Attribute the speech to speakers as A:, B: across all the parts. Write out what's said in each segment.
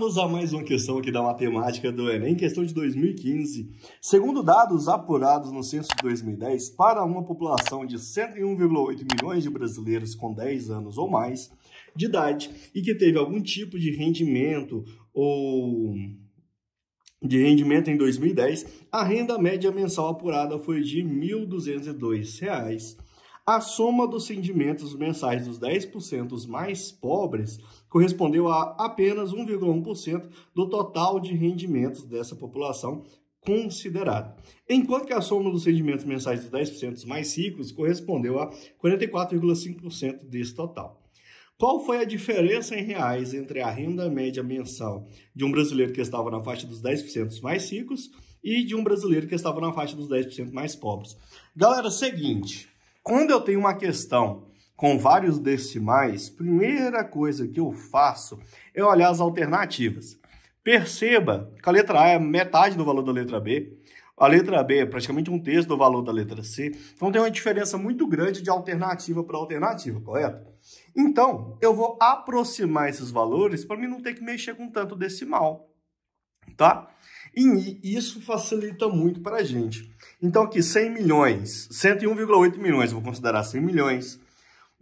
A: Vamos a mais uma questão aqui da matemática do Enem, questão de 2015. Segundo dados apurados no censo de 2010, para uma população de 101,8 milhões de brasileiros com 10 anos ou mais de idade e que teve algum tipo de rendimento ou de rendimento em 2010, a renda média mensal apurada foi de R$ 1.202. A soma dos rendimentos mensais dos 10% mais pobres correspondeu a apenas 1,1% do total de rendimentos dessa população considerada. Enquanto que a soma dos rendimentos mensais dos 10% mais ricos correspondeu a 44,5% desse total. Qual foi a diferença em reais entre a renda média mensal de um brasileiro que estava na faixa dos 10% mais ricos e de um brasileiro que estava na faixa dos 10% mais pobres? Galera, seguinte, quando eu tenho uma questão com vários decimais, primeira coisa que eu faço é olhar as alternativas. Perceba que a letra A é metade do valor da letra B, a letra B é praticamente um terço do valor da letra C, então tem uma diferença muito grande de alternativa para alternativa, correto? Então, eu vou aproximar esses valores para mim não ter que mexer com tanto decimal, tá? E isso facilita muito para a gente. Então aqui, 100 milhões, 101,8 milhões, vou considerar 100 milhões.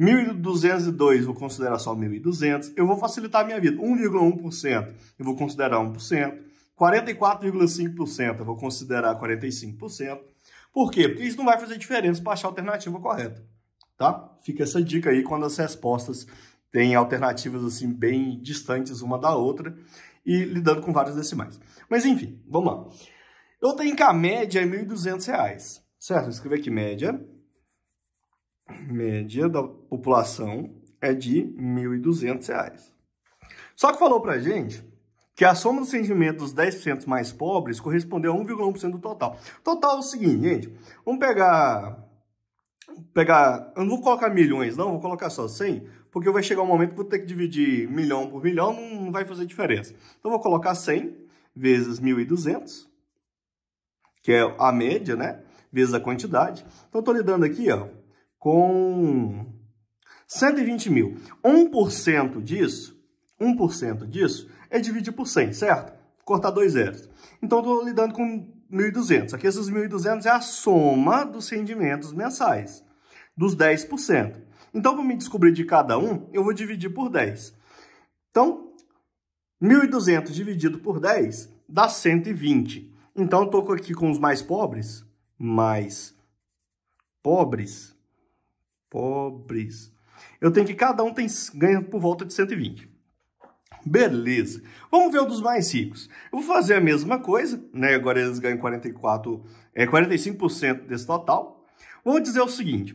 A: 1.202 vou considerar só 1.200. Eu vou facilitar a minha vida. 1,1% eu vou considerar 1%. 44,5% eu vou considerar 45%. Por quê? Porque isso não vai fazer diferença para achar a alternativa correta. Tá? Fica essa dica aí quando as respostas tem alternativas assim bem distantes uma da outra e lidando com vários decimais. Mas enfim, vamos lá. Eu tenho que a média é R$ 1.200, certo? Vou escrever aqui média. Média da população é de R$ 1.200. Só que falou pra gente que a soma dos rendimentos dos 10% mais pobres correspondeu a 1,1% do total. Total é o seguinte, gente. Vamos pegar... pegar eu não vou colocar milhões, não. Vou colocar só 100 porque vai chegar um momento que vou ter que dividir milhão por milhão, não vai fazer diferença. Então, vou colocar 100 vezes 1.200, que é a média, né? Vezes a quantidade. Então, estou lidando aqui ó, com 120 mil. 1% disso, 1% disso é dividir por 100, certo? Cortar dois zeros. Então, estou lidando com 1.200. Aqui, esses 1.200 é a soma dos rendimentos mensais, dos 10%. Então, para me descobrir de cada um, eu vou dividir por 10. Então, 1.200 dividido por 10 dá 120. Então, eu estou aqui com os mais pobres. Mais pobres. Pobres. Eu tenho que cada um tem, ganha por volta de 120. Beleza. Vamos ver o dos mais ricos. Eu vou fazer a mesma coisa, né? Agora eles ganham 44, é, 45% desse total. Vou dizer o seguinte.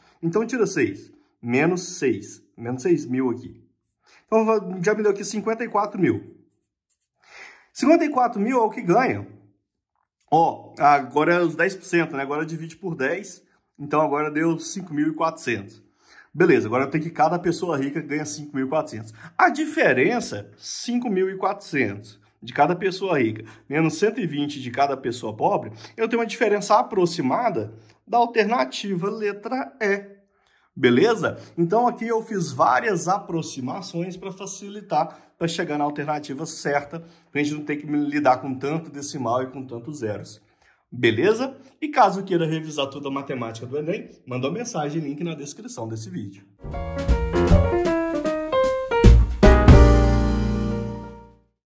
A: Então tira 6, menos 6, menos 6 mil aqui. Então já me deu aqui 54 mil. 54 mil é o que ganha. Ó, agora é os 10%, né? Agora divide por 10, então agora deu 5.400. Beleza, agora tem que cada pessoa rica ganha 5.400. A diferença, 5.400 de cada pessoa rica, menos 120 de cada pessoa pobre, eu tenho uma diferença aproximada da alternativa letra E. Beleza? Então aqui eu fiz várias aproximações para facilitar para chegar na alternativa certa, para a gente não ter que lidar com tanto decimal e com tantos zeros. Beleza? E caso queira revisar toda a matemática do Enem, manda uma mensagem, link na descrição desse vídeo.